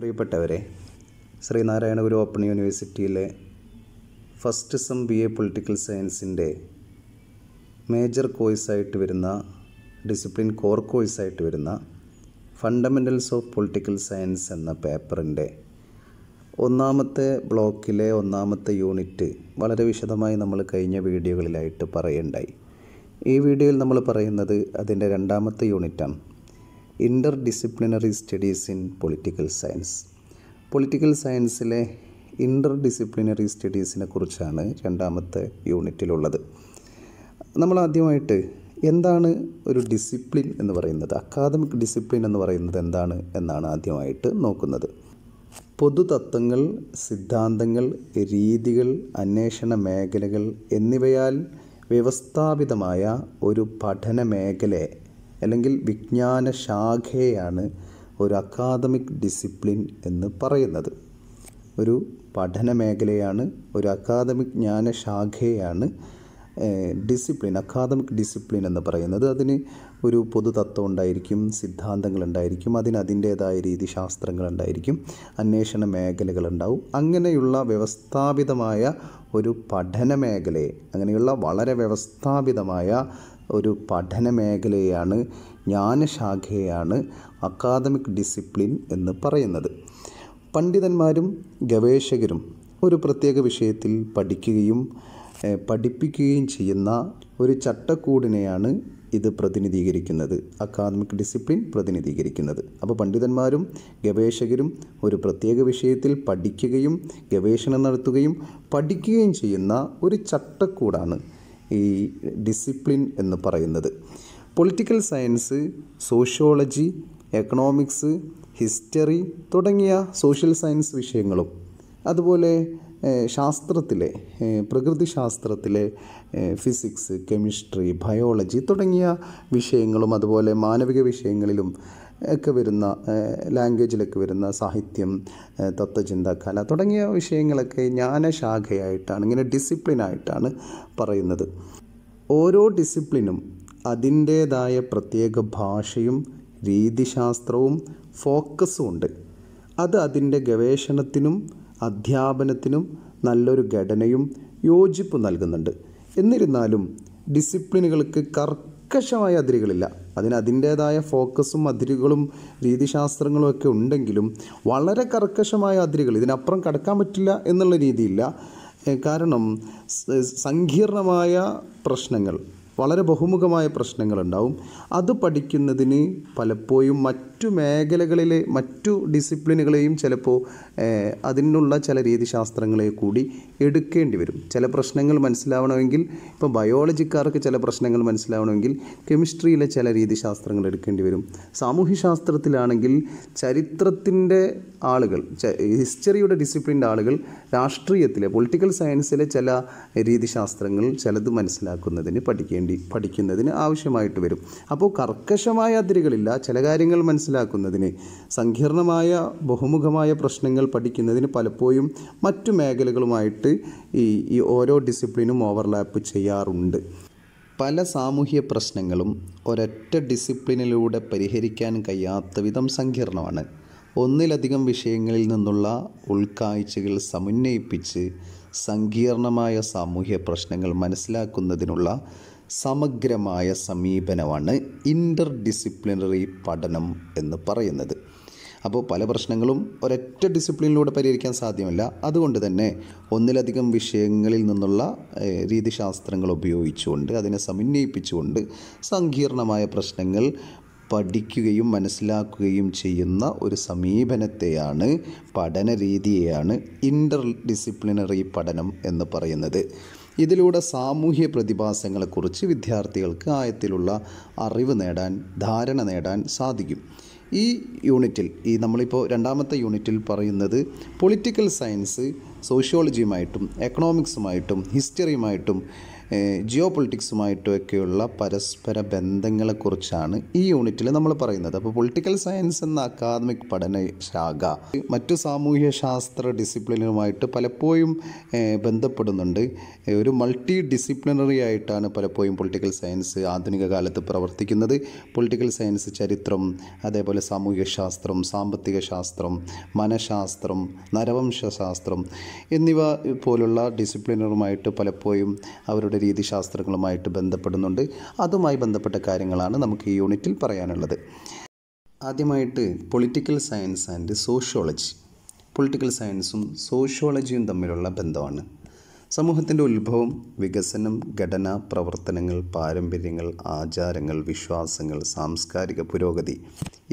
പ്രിയപ്പെട്ടവരെ ശ്രീനാരായണ ഗുരു ഓപ്പൺ യൂണിവേഴ്സിറ്റിയിലെ first sem B A political സയൻസിൻ്റെ മേജർ കോഴ്സായിട്ട് വരുന്ന ഡിസിപ്ലിൻ കോർ കോഴ്സായിട്ട് വരുന്ന ഫണ്ടമെൻ്റൽസ് ഓഫ് പൊളിറ്റിക്കൽ സയൻസ് എന്ന പേപ്പറിൻ്റെ ഒന്നാമത്തെ ബ്ലോക്കിലെ ഒന്നാമത്തെ യൂണിറ്റ് വളരെ വിശദമായി നമ്മൾ കഴിഞ്ഞ വീഡിയോകളിലായിട്ട് പറയുണ്ടായി ഈ വീഡിയോയിൽ നമ്മൾ പറയുന്നത് അതിൻ്റെ രണ്ടാമത്തെ യൂണിറ്റാണ് inter disciplinary studies in political science political സയൻസിലെ ഇൻ്റർ ഡിസിപ്ലിനറി സ്റ്റഡീസിനെ കുറിച്ചാണ് രണ്ടാമത്തെ യൂണിറ്റിലുള്ളത് നമ്മൾ ആദ്യമായിട്ട് എന്താണ് ഒരു ഡിസിപ്ലിൻ എന്ന് പറയുന്നത് അക്കാദമിക് ഡിസിപ്ലിൻ എന്ന് പറയുന്നത് എന്താണ് എന്നാണ് ആദ്യമായിട്ട് നോക്കുന്നത് പൊതുതത്വങ്ങൾ സിദ്ധാന്തങ്ങൾ രീതികൾ അന്വേഷണ മേഖലകൾ എന്നിവയാൽ വ്യവസ്ഥാപിതമായ ഒരു പഠന മേഖലയെ അല്ലെങ്കിൽ വിജ്ഞാന ശാഖയാണ് ഒരു അക്കാദമിക് ഡിസിപ്ലിൻ എന്ന് പറയുന്നത് ഒരു പഠന മേഖലയാണ് ഒരു അക്കാദമിക് ജ്ഞാനശാഖയാണ് ഡിസിപ്ലിൻ അക്കാദമിക് ഡിസിപ്ലിൻ എന്ന് പറയുന്നത് അതിന് ഒരു പൊതു തത്വം ഉണ്ടായിരിക്കും സിദ്ധാന്തങ്ങൾ ഉണ്ടായിരിക്കും അതിന് അതിൻ്റേതായ രീതി ശാസ്ത്രങ്ങൾ ഉണ്ടായിരിക്കും അന്വേഷണ മേഖലകളുണ്ടാവും അങ്ങനെയുള്ള വ്യവസ്ഥാപിതമായ ഒരു പഠന മേഖലയെ അങ്ങനെയുള്ള വളരെ വ്യവസ്ഥാപിതമായ ഒരു പഠന മേഖലയാണ് ജ്ഞാനശാഖയാണ് അക്കാദമിക് ഡിസിപ്ലിൻ എന്ന് പറയുന്നത് പണ്ഡിതന്മാരും ഗവേഷകരും ഒരു പ്രത്യേക വിഷയത്തിൽ പഠിക്കുകയും പഠിപ്പിക്കുകയും ചെയ്യുന്ന ഒരു ചട്ടക്കൂടിനെയാണ് ഇത് പ്രതിനിധീകരിക്കുന്നത് അക്കാദമിക് ഡിസിപ്ലിൻ പ്രതിനിധീകരിക്കുന്നത് അപ്പോൾ പണ്ഡിതന്മാരും ഗവേഷകരും ഒരു പ്രത്യേക വിഷയത്തിൽ പഠിക്കുകയും ഗവേഷണം നടത്തുകയും പഠിക്കുകയും ചെയ്യുന്ന ഒരു ചട്ടക്കൂടാണ് ഈ ഡിസിപ്ലിൻ എന്ന് പറയുന്നത് political science sociology economics history തുടങ്ങിയ സോഷ്യൽ സയൻസ് വിഷയങ്ങളും അതുപോലെ ശാസ്ത്രത്തിലെ പ്രകൃതിശാസ്ത്രത്തിലെ ഫിസിക്സ് കെമിസ്ട്രി ബയോളജി തുടങ്ങിയ വിഷയങ്ങളും അതുപോലെ മാനവിക വിഷയങ്ങളിലും ഒക്കെ വരുന്ന ലാംഗ്വേജിലൊക്കെ വരുന്ന സാഹിത്യം തത്വചിന്ത കല തുടങ്ങിയ വിഷയങ്ങളൊക്കെ ജ്ഞാനശാഖയായിട്ടാണ് ഇങ്ങനെ ഡിസിപ്ലിനായിട്ടാണ് പറയുന്നത് ഓരോ ഡിസിപ്ലിനും അതിൻ്റേതായ പ്രത്യേക ഭാഷയും രീതിശാസ്ത്രവും ഫോക്കസും ഉണ്ട് അത് അതിൻ്റെ ഗവേഷണത്തിനും അധ്യാപനത്തിനും നല്ലൊരു ഘടനയും യോജിപ്പ് നൽകുന്നുണ്ട് എന്നിരുന്നാലും ഡിസിപ്ലിനുകൾക്ക് കർക്കശമായ അതിരുകളില്ല അതിന് അതിൻ്റേതായ ഫോക്കസും അതിരുകളും രീതിശാസ്ത്രങ്ങളും ഒക്കെ ഉണ്ടെങ്കിലും വളരെ കർക്കശമായ അതിരുകൾ ഇതിനപ്പുറം കടക്കാൻ പറ്റില്ല എന്നുള്ള രീതിയില്ല കാരണം സങ്കീർണമായ പ്രശ്നങ്ങൾ വളരെ ബഹുമുഖമായ പ്രശ്നങ്ങളുണ്ടാവും അത് പഠിക്കുന്നതിന് പലപ്പോഴും മറ്റു മേഖലകളിലെ മറ്റു ഡിസിപ്ലിനുകളെയും ചിലപ്പോൾ അതിനുള്ള ചില രീതിശാസ്ത്രങ്ങളെ കൂടി എടുക്കേണ്ടി വരും ചില പ്രശ്നങ്ങൾ മനസ്സിലാവണമെങ്കിൽ ഇപ്പോൾ ബയോളജിക്കാർക്ക് ചില പ്രശ്നങ്ങൾ മനസ്സിലാവണമെങ്കിൽ കെമിസ്ട്രിയിലെ ചില രീതിശാസ്ത്രങ്ങൾ എടുക്കേണ്ടി വരും സാമൂഹ്യശാസ്ത്രത്തിലാണെങ്കിൽ ചരിത്രത്തിൻ്റെ ആളുകൾ ഹിസ്റ്ററിയുടെ ഡിസിപ്ലിൻ്റെ ആളുകൾ രാഷ്ട്രീയത്തിലെ പൊളിറ്റിക്കൽ സയൻസിലെ ചില രീതിശാസ്ത്രങ്ങൾ ചിലത് മനസ്സിലാക്കുന്നതിന് പഠിക്കേണ്ടി വേണ്ടി പഠിക്കുന്നതിന് ആവശ്യമായിട്ട് വരും അപ്പോൾ കർക്കശമായ അതിരുകളില്ല ചില കാര്യങ്ങൾ മനസ്സിലാക്കുന്നതിന് സങ്കീർണമായ ബഹുമുഖമായ പ്രശ്നങ്ങൾ പഠിക്കുന്നതിന് പലപ്പോഴും മറ്റു മേഖലകളുമായിട്ട് ഈ ഈ ഓരോ ഡിസിപ്ലിനും ഓവർലാപ്പ് ചെയ്യാറുണ്ട് പല സാമൂഹ്യ പ്രശ്നങ്ങളും ഒരൊറ്റ ഡിസിപ്ലിനിലൂടെ പരിഹരിക്കാൻ കഴിയാത്ത വിധം സങ്കീർണമാണ് ഒന്നിലധികം വിഷയങ്ങളിൽ നിന്നുള്ള ഉൾക്കാഴ്ചകൾ സമന്വയിപ്പിച്ച് സങ്കീർണമായ സാമൂഹ്യ പ്രശ്നങ്ങൾ മനസ്സിലാക്കുന്നതിനുള്ള സമഗ്രമായ സമീപനമാണ് ഇൻ്റർ ഡിസിപ്ലിനറി പഠനം എന്ന് പറയുന്നത് അപ്പോൾ പല പ്രശ്നങ്ങളും ഒരൊറ്റ ഡിസിപ്ലിനിലൂടെ പരിഹരിക്കാൻ സാധ്യമല്ല അതുകൊണ്ട് തന്നെ ഒന്നിലധികം വിഷയങ്ങളിൽ നിന്നുള്ള രീതിശാസ്ത്രങ്ങൾ ഉപയോഗിച്ചുകൊണ്ട് അതിനെ സമന്വയിപ്പിച്ചുകൊണ്ട് സങ്കീർണമായ പ്രശ്നങ്ങൾ പഠിക്കുകയും മനസ്സിലാക്കുകയും ചെയ്യുന്ന ഒരു സമീപനത്തെയാണ് പഠന രീതിയെയാണ് ഇൻ്റർ ഡിസിപ്ലിനറി പഠനം എന്ന് പറയുന്നത് ഇതിലൂടെ സാമൂഹ്യ പ്രതിഭാസങ്ങളെക്കുറിച്ച് വിദ്യാർത്ഥികൾക്ക് ആയത്തിലുള്ള അറിവ് നേടാൻ ധാരണ നേടാൻ സാധിക്കും ഈ യൂണിറ്റിൽ ഈ നമ്മളിപ്പോൾ രണ്ടാമത്തെ യൂണിറ്റിൽ പറയുന്നത് പൊളിറ്റിക്കൽ സയൻസ് സോഷ്യോളജിയുമായിട്ടും എക്കണോമിക്സുമായിട്ടും ഹിസ്റ്ററിയുമായിട്ടും ജിയോ പൊളിറ്റിക്സുമായിട്ടൊക്കെയുള്ള പരസ്പര ബന്ധങ്ങളെക്കുറിച്ചാണ് ഈ യൂണിറ്റിൽ നമ്മൾ പറയുന്നത് അപ്പോൾ പൊളിറ്റിക്കൽ സയൻസ് എന്ന അക്കാദമിക് പഠന ശാഖ മറ്റു സാമൂഹ്യ ശാസ്ത്ര ഡിസിപ്ലിനുമായിട്ട് പലപ്പോഴും ബന്ധപ്പെടുന്നുണ്ട് ഒരു മൾട്ടി ഡിസിപ്ലിനറി ആയിട്ടാണ് പലപ്പോഴും പൊളിറ്റിക്കൽ സയൻസ് ആധുനിക കാലത്ത് പ്രവർത്തിക്കുന്നത് പൊളിറ്റിക്കൽ സയൻസ് ചരിത്രം അതേപോലെ സാമൂഹ്യ ശാസ്ത്രം സാമ്പത്തിക ശാസ്ത്രം മനഃശാസ്ത്രം നരവംശാസ്ത്രം എന്നിവ പോലുള്ള ഡിസിപ്ലിനറുമായിട്ട് പലപ്പോഴും അവരുടെ രീതിശാസ്ത്രങ്ങളുമായിട്ട് ബന്ധപ്പെടുന്നുണ്ട് അതുമായി ബന്ധപ്പെട്ട കാര്യങ്ങളാണ് നമുക്ക് ഈ യൂണിറ്റിൽ പറയാനുള്ളത് ആദ്യമായിട്ട് political science and sociology political സയൻസും സോഷ്യോളജിയും തമ്മിലുള്ള ബന്ധമാണ് സമൂഹത്തിൻ്റെ ഉത്ഭവം വികസനം ഘടന പ്രവർത്തനങ്ങൾ പാരമ്പര്യങ്ങൾ ആചാരങ്ങൾ വിശ്വാസങ്ങൾ സാംസ്കാരിക പുരോഗതി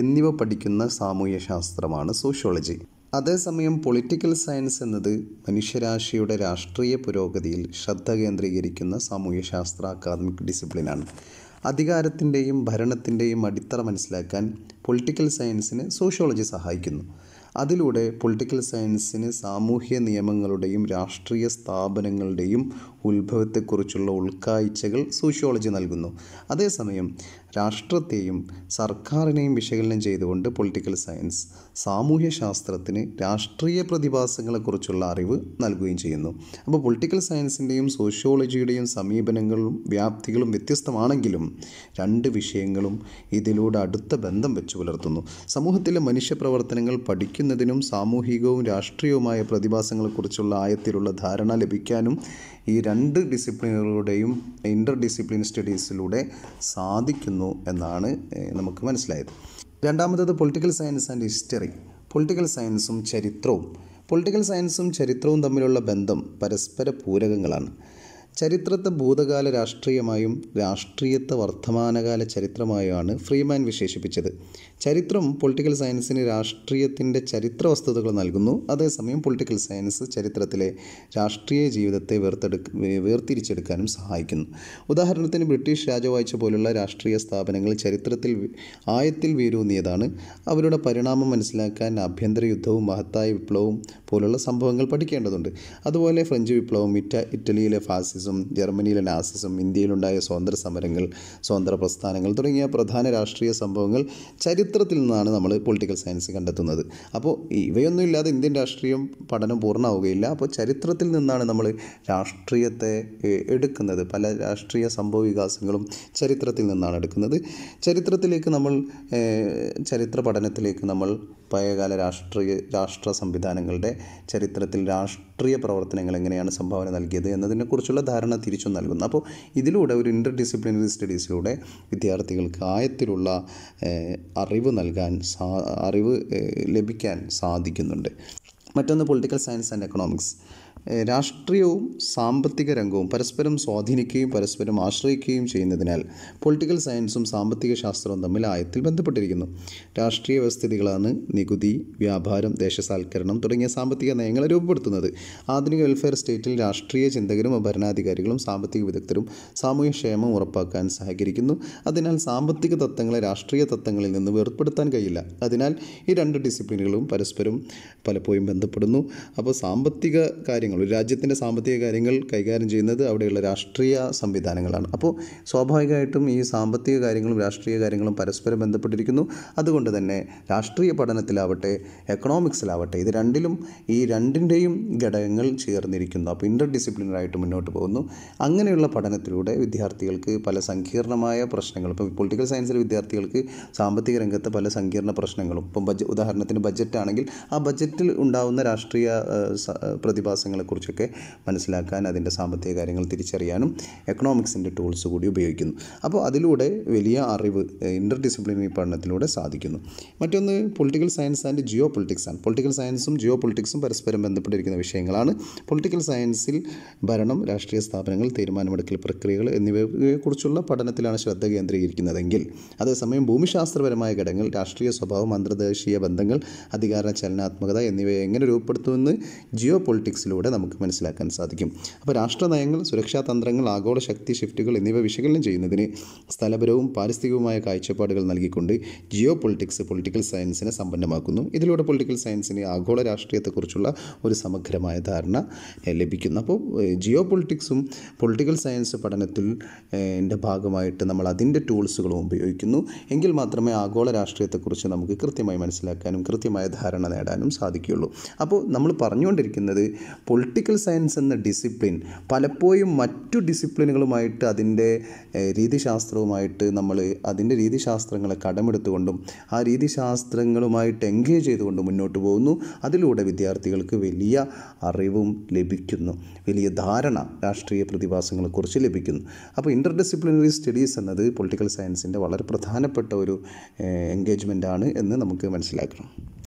എന്നിവ പഠിക്കുന്ന സാമൂഹ്യശാസ്ത്രമാണ് സോഷ്യോളജി അതേസമയം പൊളിറ്റിക്കൽ സയൻസ് എന്നത് മനുഷ്യരാശിയുടെ രാഷ്ട്രീയ പുരോഗതിയിൽ ശ്രദ്ധ കേന്ദ്രീകരിക്കുന്ന സാമൂഹ്യശാസ്ത്ര അക്കാദമിക് ഡിസിപ്ലിനാണ് അധികാരത്തിൻ്റെയും ഭരണത്തിൻ്റെയും അടിത്തറ മനസ്സിലാക്കാൻ പൊളിറ്റിക്കൽ സയൻസിന് സോഷ്യോളജി സഹായിക്കുന്നു അതിലൂടെ പൊളിറ്റിക്കൽ സയൻസിന് സാമൂഹ്യ നിയമങ്ങളുടെയും രാഷ്ട്രീയ സ്ഥാപനങ്ങളുടെയും ഉത്ഭവത്തെക്കുറിച്ചുള്ള ഉൾക്കാഴ്ചകൾ സോഷ്യോളജി നൽകുന്നു അതേസമയം രാഷ്ട്രത്തെയും സർക്കാരിനെയും വിശകലനം ചെയ്തുകൊണ്ട് പൊളിറ്റിക്കൽ സയൻസ് സാമൂഹ്യ ശാസ്ത്രത്തിന് രാഷ്ട്രീയ പ്രതിഭാസങ്ങളെക്കുറിച്ചുള്ള അറിവ് നൽകുകയും ചെയ്യുന്നു അപ്പോൾ പൊളിറ്റിക്കൽ സയൻസിൻ്റെയും സോഷ്യോളജിയുടെയും സമീപനങ്ങളും വ്യാപ്തികളും വ്യത്യസ്തമാണെങ്കിലും രണ്ട് വിഷയങ്ങളും ഇതിലൂടെ അടുത്ത ബന്ധം വെച്ചു പുലർത്തുന്നു സമൂഹത്തിലെ മനുഷ്യപ്രവർത്തനങ്ങൾ പഠിക്കുന്നതിനും സാമൂഹികവും രാഷ്ട്രീയവുമായ പ്രതിഭാസങ്ങളെക്കുറിച്ചുള്ള ആയത്തിലുള്ള ധാരണ ലഭിക്കാനും ഈ രണ്ട് ഡിസിപ്ലിനുകളുടെയും ഇൻ്റർ ഡിസിപ്ലിൻ സ്റ്റഡീസിലൂടെ സാധിക്കുന്നു എന്നാണ് നമുക്ക് മനസ്സിലായത് രണ്ടാമത്തത് political science and history political സയൻസും ചരിത്രവും പൊളിറ്റിക്കൽ സയൻസും ചരിത്രവും തമ്മിലുള്ള ബന്ധം പരസ്പര പൂരകങ്ങളാണ് ചരിത്രത്തെ ഭൂതകാല രാഷ്ട്രീയമായും രാഷ്ട്രീയത്തെ വർത്തമാനകാല ചരിത്രമായുമാണ് ഫ്രീമാൻ വിശേഷിപ്പിച്ചത് ചരിത്രം പൊളിറ്റിക്കൽ സയൻസിന് രാഷ്ട്രീയത്തിൻ്റെ ചരിത്ര വസ്തുതകൾ നൽകുന്നു അതേസമയം പൊളിറ്റിക്കൽ സയൻസ് ചരിത്രത്തിലെ രാഷ്ട്രീയ ജീവിതത്തെ വേർത്തെടുക്ക വേർതിരിച്ചെടുക്കാനും സഹായിക്കുന്നു ഉദാഹരണത്തിന് ബ്രിട്ടീഷ് രാജവാഴ്ച പോലുള്ള രാഷ്ട്രീയ സ്ഥാപനങ്ങൾ ചരിത്രത്തിൽ ആയത്തിൽ വീരൂന്നിയതാണ് അവരുടെ പരിണാമം മനസ്സിലാക്കാൻ ആഭ്യന്തര യുദ്ധവും മഹത്തായ വിപ്ലവവും പോലുള്ള സംഭവങ്ങൾ പഠിക്കേണ്ടതുണ്ട് അതുപോലെ ഫ്രഞ്ച് വിപ്ലവം ഇറ്റ ഇറ്റലിയിലെ ഫാസിസം ജർമ്മനിയിലെ നാസിസം ഇന്ത്യയിലുണ്ടായ സ്വാതന്ത്ര്യ സമരങ്ങൾ സ്വാതന്ത്ര്യ പ്രസ്ഥാനങ്ങൾ തുടങ്ങിയ പ്രധാന രാഷ്ട്രീയ സംഭവങ്ങൾ ചരിത്ര ചരിത്രത്തിൽ നിന്നാണ് നമ്മൾ പൊളിറ്റിക്കൽ സയൻസ് കണ്ടെത്തുന്നത് അപ്പോൾ ഇവയൊന്നും ഇല്ലാതെ ഇന്ത്യൻ രാഷ്ട്രീയം പഠനം പൂർണ്ണമാവുകയില്ല അപ്പോൾ ചരിത്രത്തിൽ നിന്നാണ് നമ്മൾ രാഷ്ട്രീയത്തെ എടുക്കുന്നത് പല രാഷ്ട്രീയ സംഭവ വികാസങ്ങളും ചരിത്രത്തിൽ നിന്നാണ് എടുക്കുന്നത് ചരിത്രത്തിലേക്ക് നമ്മൾ ചരിത്ര പഠനത്തിലേക്ക് നമ്മൾ പഴയകാല രാഷ്ട്രീയ രാഷ്ട്ര സംവിധാനങ്ങളുടെ ചരിത്രത്തിൽ രാഷ്ട്രീയ പ്രവർത്തനങ്ങൾ എങ്ങനെയാണ് സംഭാവന നൽകിയത് എന്നതിനെക്കുറിച്ചുള്ള ധാരണ തിരിച്ചു നൽകുന്നു അപ്പോൾ ഇതിലൂടെ ഒരു ഇൻ്റർ ഡിസിപ്ലിനറി സ്റ്റഡീസിലൂടെ വിദ്യാർത്ഥികൾക്ക് ആയത്തിലുള്ള അറിവ് നൽകാൻ സാ അറിവ് ലഭിക്കാൻ സാധിക്കുന്നുണ്ട് മറ്റൊന്ന് പൊളിറ്റിക്കൽ സയൻസ് ആൻഡ് എക്കണോമിക്സ് രാഷ്ട്രീയവും സാമ്പത്തിക രംഗവും പരസ്പരം സ്വാധീനിക്കുകയും പരസ്പരം ആശ്രയിക്കുകയും ചെയ്യുന്നതിനാൽ പൊളിറ്റിക്കൽ സയൻസും സാമ്പത്തിക ശാസ്ത്രവും തമ്മിൽ ആയത്തിൽ ബന്ധപ്പെട്ടിരിക്കുന്നു രാഷ്ട്രീയ വ്യവസ്ഥിതികളാണ് നികുതി വ്യാപാരം ദേശസാൽക്കരണം തുടങ്ങിയ സാമ്പത്തിക നയങ്ങളെ രൂപപ്പെടുത്തുന്നത് ആധുനിക വെൽഫെയർ സ്റ്റേറ്റിൽ രാഷ്ട്രീയ ചിന്തകരും ഭരണാധികാരികളും സാമ്പത്തിക വിദഗ്ധരും സാമൂഹ്യ ക്ഷേമം ഉറപ്പാക്കാൻ സഹകരിക്കുന്നു അതിനാൽ സാമ്പത്തിക തത്വങ്ങളെ രാഷ്ട്രീയ തത്വങ്ങളിൽ നിന്ന് വേർപ്പെടുത്താൻ കഴിയില്ല അതിനാൽ ഈ രണ്ട് ഡിസിപ്ലിനുകളും പരസ്പരം പലപ്പോഴും ബന്ധപ്പെടുന്നു അപ്പോൾ സാമ്പത്തിക കാര്യങ്ങൾ കാര്യങ്ങൾ ഒരു രാജ്യത്തിൻ്റെ സാമ്പത്തിക കാര്യങ്ങൾ കൈകാര്യം ചെയ്യുന്നത് അവിടെയുള്ള രാഷ്ട്രീയ സംവിധാനങ്ങളാണ് അപ്പോൾ സ്വാഭാവികമായിട്ടും ഈ സാമ്പത്തിക കാര്യങ്ങളും രാഷ്ട്രീയ കാര്യങ്ങളും പരസ്പരം ബന്ധപ്പെട്ടിരിക്കുന്നു അതുകൊണ്ട് തന്നെ രാഷ്ട്രീയ പഠനത്തിലാവട്ടെ എക്കണോമിക്സിലാവട്ടെ ഇത് രണ്ടിലും ഈ രണ്ടിൻ്റെയും ഘടകങ്ങൾ ചേർന്നിരിക്കുന്നു അപ്പോൾ ഇൻ്റർ ഡിസിപ്ലിനറായിട്ട് മുന്നോട്ട് പോകുന്നു അങ്ങനെയുള്ള പഠനത്തിലൂടെ വിദ്യാർത്ഥികൾക്ക് പല സങ്കീർണമായ പ്രശ്നങ്ങൾ ഇപ്പോൾ പൊളിറ്റിക്കൽ സയൻസിലെ വിദ്യാർത്ഥികൾക്ക് സാമ്പത്തിക രംഗത്തെ പല സങ്കീർണ പ്രശ്നങ്ങളും ഇപ്പം ബജ ഉദാഹരണത്തിന് ബജറ്റ് ആണെങ്കിൽ ആ ബജറ്റിൽ ഉണ്ടാവുന്ന രാഷ്ട്രീയ പ്രതിഭാസങ്ങൾ കാര്യങ്ങളെക്കുറിച്ചൊക്കെ മനസ്സിലാക്കാൻ അതിൻ്റെ സാമ്പത്തിക കാര്യങ്ങൾ തിരിച്ചറിയാനും എക്കണോമിക്സിൻ്റെ ടൂൾസ് കൂടി ഉപയോഗിക്കുന്നു അപ്പോൾ അതിലൂടെ വലിയ അറിവ് ഇൻ്റർ ഡിസിപ്ലിനറി പഠനത്തിലൂടെ സാധിക്കുന്നു മറ്റൊന്ന് പൊളിറ്റിക്കൽ സയൻസ് ആൻഡ് ജിയോ പൊളിറ്റിക്സാണ് ആണ് പൊളിറ്റിക്കൽ സയൻസും ജിയോ പൊളിറ്റിക്സും പരസ്പരം ബന്ധപ്പെട്ടിരിക്കുന്ന വിഷയങ്ങളാണ് പൊളിറ്റിക്കൽ സയൻസിൽ ഭരണം രാഷ്ട്രീയ സ്ഥാപനങ്ങൾ തീരുമാനമെടുക്കൽ പ്രക്രിയകൾ എന്നിവയെക്കുറിച്ചുള്ള പഠനത്തിലാണ് ശ്രദ്ധ കേന്ദ്രീകരിക്കുന്നതെങ്കിൽ അതേസമയം ഭൂമിശാസ്ത്രപരമായ ഘടകങ്ങൾ രാഷ്ട്രീയ സ്വഭാവം അന്തർദേശീയ ബന്ധങ്ങൾ അധികാര ചലനാത്മകത എന്നിവയെ എങ്ങനെ രൂപപ്പെടുത്തുമെന്ന് ജിയോ പൊളിറ്റിക്സിലൂടെ നമുക്ക് മനസ്സിലാക്കാൻ സാധിക്കും അപ്പോൾ നയങ്ങൾ സുരക്ഷാ തന്ത്രങ്ങൾ ആഗോള ശക്തി ഷിഫ്റ്റുകൾ എന്നിവ വിശകലനം ചെയ്യുന്നതിന് സ്ഥലപരവും പാരിസ്ഥിതികവുമായ കാഴ്ചപ്പാടുകൾ നൽകിക്കൊണ്ട് ജിയോ പൊളിറ്റിക്സ് പൊളിറ്റിക്കൽ സയൻസിനെ സമ്പന്നമാക്കുന്നു ഇതിലൂടെ പൊളിറ്റിക്കൽ സയൻസിന് ആഗോള രാഷ്ട്രീയത്തെക്കുറിച്ചുള്ള ഒരു സമഗ്രമായ ധാരണ ലഭിക്കുന്നു അപ്പോൾ ജിയോ പൊളിറ്റിക്സും പൊളിറ്റിക്കൽ സയൻസ് പഠനത്തിൽ എൻ്റെ ഭാഗമായിട്ട് നമ്മൾ അതിൻ്റെ ടൂൾസുകളും ഉപയോഗിക്കുന്നു എങ്കിൽ മാത്രമേ ആഗോള രാഷ്ട്രീയത്തെക്കുറിച്ച് നമുക്ക് കൃത്യമായി മനസ്സിലാക്കാനും കൃത്യമായ ധാരണ നേടാനും സാധിക്കുകയുള്ളൂ അപ്പോൾ നമ്മൾ പറഞ്ഞുകൊണ്ടിരിക്കുന്നത് പൊളി പൊളിറ്റിക്കൽ സയൻസ് എന്ന ഡിസിപ്ലിൻ പലപ്പോഴും മറ്റു ഡിസിപ്ലിനുകളുമായിട്ട് അതിൻ്റെ രീതിശാസ്ത്രവുമായിട്ട് നമ്മൾ അതിൻ്റെ രീതിശാസ്ത്രങ്ങളെ കടമെടുത്തുകൊണ്ടും ആ രീതിശാസ്ത്രങ്ങളുമായിട്ട് എൻഗേജ് ചെയ്തുകൊണ്ട് മുന്നോട്ട് പോകുന്നു അതിലൂടെ വിദ്യാർത്ഥികൾക്ക് വലിയ അറിവും ലഭിക്കുന്നു വലിയ ധാരണ രാഷ്ട്രീയ പ്രതിഭാസങ്ങളെക്കുറിച്ച് ലഭിക്കുന്നു അപ്പോൾ ഇൻ്റർ ഡിസിപ്ലിനറി സ്റ്റഡീസ് എന്നത് പൊളിറ്റിക്കൽ സയൻസിൻ്റെ വളരെ പ്രധാനപ്പെട്ട ഒരു എൻഗേജ്മെൻ്റാണ് എന്ന് നമുക്ക് മനസ്സിലാക്കണം